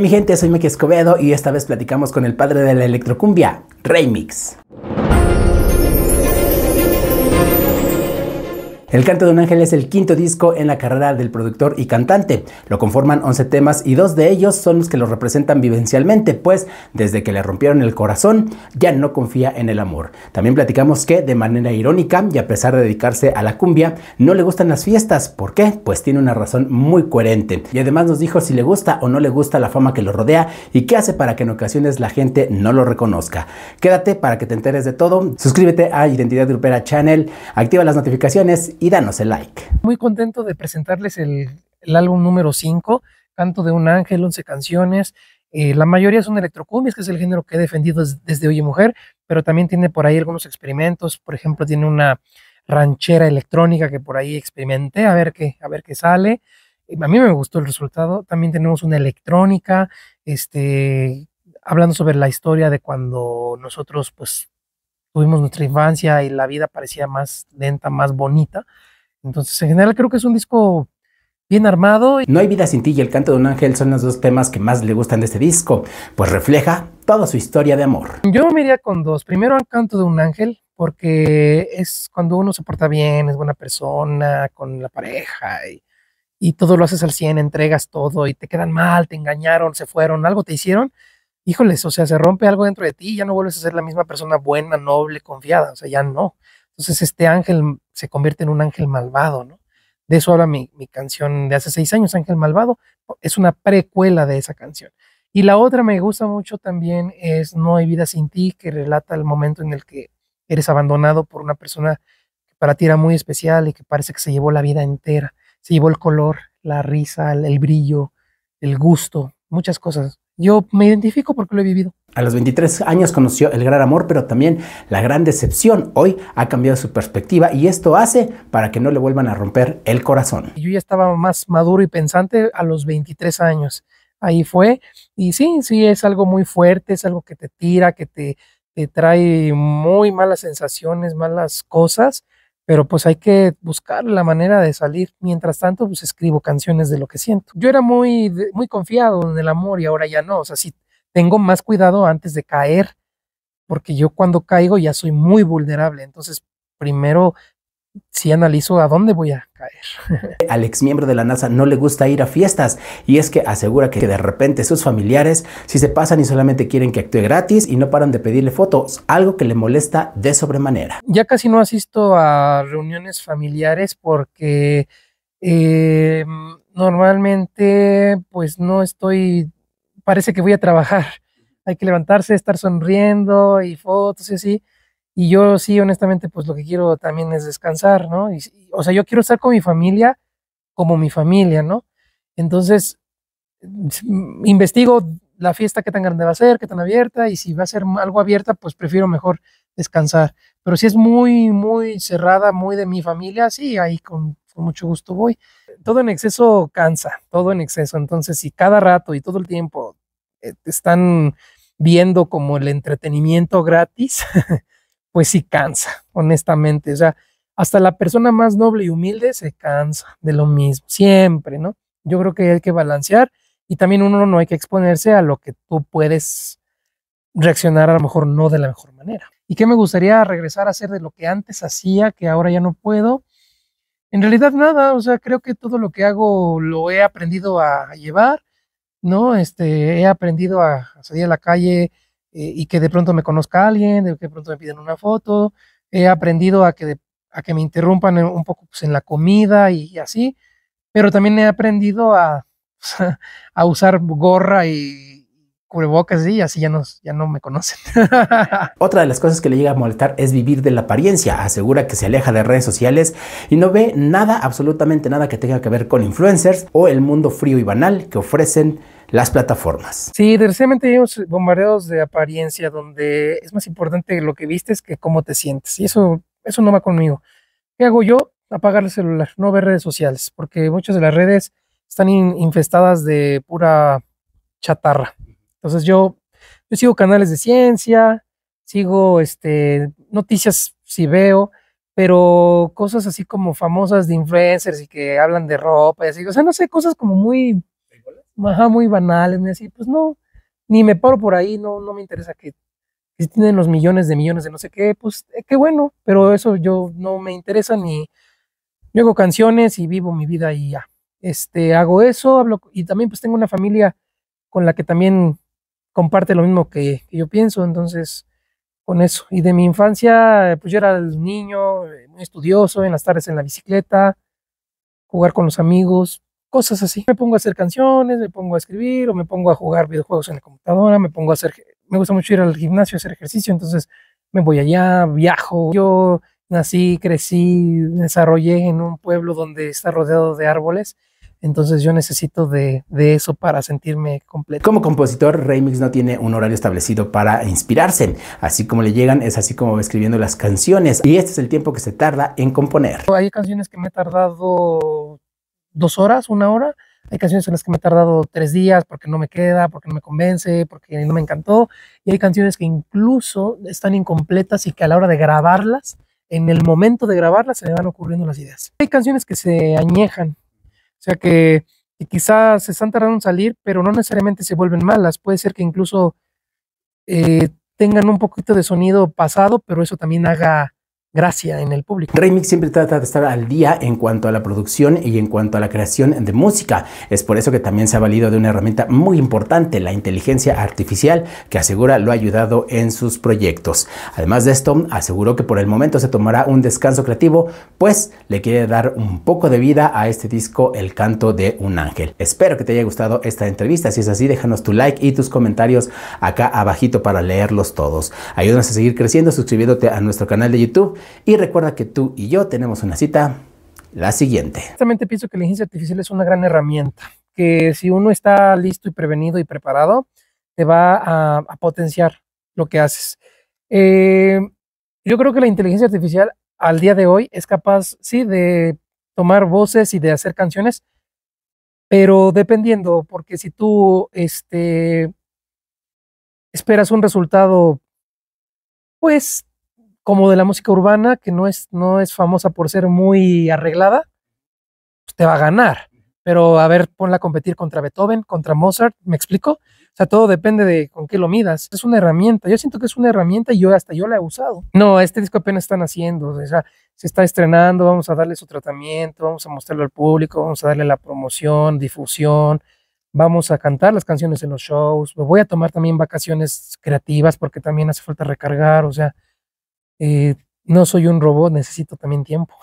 mi gente? Soy Mike Escobedo y esta vez platicamos con el padre de la electrocumbia, Remix. El Canto de un Ángel es el quinto disco en la carrera del productor y cantante. Lo conforman 11 temas y dos de ellos son los que lo representan vivencialmente, pues desde que le rompieron el corazón ya no confía en el amor. También platicamos que de manera irónica y a pesar de dedicarse a la cumbia, no le gustan las fiestas. ¿Por qué? Pues tiene una razón muy coherente. Y además nos dijo si le gusta o no le gusta la fama que lo rodea y qué hace para que en ocasiones la gente no lo reconozca. Quédate para que te enteres de todo. Suscríbete a Identidad Grupera Channel, activa las notificaciones y danos el like. Muy contento de presentarles el, álbum número 5, Canto de un Ángel, 11 canciones. Eh, la mayoría son electrocumbias, que es el género que he defendido desde hoy Oye Mujer, pero también tiene por ahí algunos experimentos. Por ejemplo, tiene una ranchera electrónica que por ahí experimenté a ver qué, a ver qué sale. Eh, a mí me gustó el resultado. También tenemos una electrónica, este, hablando sobre la historia de cuando nosotros pues tuvimos nuestra infancia y la vida parecía más lenta, más bonita. Entonces, en general, creo que es un disco bien armado. No hay vida sin ti y el canto de un ángel son los dos temas que más le gustan de este disco, pues refleja toda su historia de amor. Yo me iría con dos. Primero, al canto de un ángel, porque es cuando uno se porta bien, es buena persona, con la pareja y, y todo lo haces al 100, entregas todo y te quedan mal, te engañaron, se fueron, algo te hicieron híjoles, o sea, se rompe algo dentro de ti y ya no vuelves a ser la misma persona buena, noble, confiada, o sea, ya no. Entonces este ángel se convierte en un ángel malvado, ¿no? De eso habla mi, canción de hace seis años, Ángel Malvado, es una precuela de esa canción. Y la otra me gusta mucho también es No hay vida sin ti, que relata el momento en el que eres abandonado por una persona que para ti era muy especial y que parece que se llevó la vida entera, se llevó el color, la risa, el brillo, el gusto, muchas cosas. Yo me identifico porque lo he vivido. A los 23 años conoció el gran amor, pero también la gran decepción. Hoy ha cambiado su perspectiva y esto hace para que no le vuelvan a romper el corazón. Yo ya estaba más maduro y pensante a los 23 años. Ahí fue. Y sí, sí, es algo muy fuerte, es algo que te tira, que te, te trae muy malas sensaciones, malas cosas pero pues hay que buscar la manera de salir. Mientras tanto, pues escribo canciones de lo que siento. Yo era muy, muy confiado en el amor y ahora ya no. O sea, sí tengo más cuidado antes de caer, porque yo cuando caigo ya soy muy vulnerable. Entonces, primero si analizo a dónde voy a caer. Al miembro de la NASA no le gusta ir a fiestas y es que asegura que de repente sus familiares si se pasan y solamente quieren que actúe gratis y no paran de pedirle fotos, algo que le molesta de sobremanera. Ya casi no asisto a reuniones familiares porque em, normalmente pues no estoy, parece que voy a trabajar. Hay que levantarse, estar sonriendo y fotos y así y yo sí, honestamente, pues lo que quiero también es descansar, ¿no? Y, o sea, yo quiero estar con mi familia como mi familia, ¿no? Entonces, mm, investigo la fiesta, qué tan grande va a ser, qué tan abierta, y si va a ser algo abierta, pues prefiero mejor descansar. Pero si es muy, muy cerrada, muy de mi familia, sí, ahí con, mucho gusto voy. Todo en exceso cansa, todo en exceso. Entonces, si cada rato y todo el tiempo eh, te están viendo como el entretenimiento gratis, pues sí cansa, honestamente. O sea, hasta la persona más noble y humilde se cansa de lo mismo, siempre, ¿no? Yo creo que hay que balancear y también uno no hay que exponerse a lo que tú puedes reaccionar a lo mejor no de la mejor manera. ¿Y qué me gustaría regresar a hacer de lo que antes hacía, que ahora ya no puedo? En realidad nada, o sea, creo que todo lo que hago lo he aprendido a llevar, ¿no? Este, he aprendido a salir a la calle, eh, y que de pronto me conozca alguien, de que de pronto me piden una foto. He aprendido a que, a que me interrumpan eh, un poco pues, en la comida y, así, pero también he aprendido a, a usar gorra y cubrebocas y así ya, no ya no me conocen. Otra de las cosas que le llega a molestar es vivir de la apariencia. Asegura que se aleja de redes sociales y no ve nada, absolutamente nada que tenga que ver con influencers o el mundo frío y banal que ofrecen las plataformas. Sí, desgraciadamente tenemos bombardeos de apariencia donde es más importante lo que vistes que cómo te sientes. Y eso, eso no va conmigo. ¿Qué hago yo? Apagar el celular, no ver redes sociales, porque muchas de las redes están infestadas de pura chatarra. Entonces yo, yo sigo canales de ciencia, sigo este, noticias si veo, pero cosas así como famosas de influencers y que hablan de ropa y así. O sea, no sé, cosas como muy muy banales, me pues no, ni me paro por ahí, no, no me interesa que, que tienen los millones de millones de no sé qué, pues eh, qué bueno, pero eso yo no me interesa ni, yo hago canciones y vivo mi vida y ya. Este, hago eso, hablo, y también pues tengo una familia con la que también comparte lo mismo que, yo pienso, entonces con eso. Y de mi infancia, pues yo era el niño, eh, estudioso, en las tardes en la bicicleta, jugar con los amigos, cosas así. Me pongo a hacer canciones, me pongo a escribir o me pongo a jugar videojuegos en la computadora, me pongo a hacer, me gusta mucho ir al gimnasio a hacer ejercicio, entonces me voy allá, viajo. Yo nací, crecí, desarrollé en un pueblo donde está rodeado de árboles. Entonces yo necesito de, de, eso para sentirme completo. Como compositor, Remix no tiene un horario establecido para inspirarse. Así como le llegan, es así como va escribiendo las canciones. Y este es el tiempo que se tarda en componer. Hay canciones que me he tardado dos horas, una hora. Hay canciones en las que me he tardado tres días porque no me queda, porque no me convence, porque no me encantó. Y hay canciones que incluso están incompletas y que a la hora de grabarlas, en el momento de grabarlas, se me van ocurriendo las ideas. Hay canciones que se añejan, o sea que, quizás se están tardando en salir, pero no necesariamente se vuelven malas. Puede ser que incluso eh, tengan un poquito de sonido pasado, pero eso también haga Gracias en el público. Remix siempre trata de estar al día en cuanto a la producción y en cuanto a la creación de música. Es por eso que también se ha valido de una herramienta muy importante, la inteligencia artificial, que asegura lo ha ayudado en sus proyectos. Además de esto, aseguró que por el momento se tomará un descanso creativo, pues le quiere dar un poco de vida a este disco El canto de un ángel. Espero que te haya gustado esta entrevista. Si es así, déjanos tu like y tus comentarios acá abajito para leerlos todos. Ayúdanos a seguir creciendo suscribiéndote a nuestro canal de YouTube y recuerda que tú y yo tenemos una cita la siguiente. Justamente pienso que la inteligencia artificial es una gran herramienta, que si uno está listo y prevenido y preparado, te va a, potenciar lo que haces. Eh, yo creo que la inteligencia artificial al día de hoy es capaz, sí, de tomar voces y de hacer canciones, pero dependiendo, porque si tú este, esperas un resultado, pues como de la música urbana, que no es, no es famosa por ser muy arreglada, pues, te va a ganar. Pero a ver, ponla a competir contra Beethoven, contra Mozart, ¿me explico? O sea, todo depende de con qué lo midas. Es una herramienta. Yo siento que es una herramienta y yo hasta yo la he usado. No, este disco apenas están haciendo. O sea, se está estrenando, vamos a darle su tratamiento, vamos a mostrarlo al público, vamos a darle la promoción, difusión, vamos a cantar las canciones en los shows, voy a tomar también vacaciones creativas porque también hace falta recargar, o sea, eh, no soy un robot, necesito también tiempo.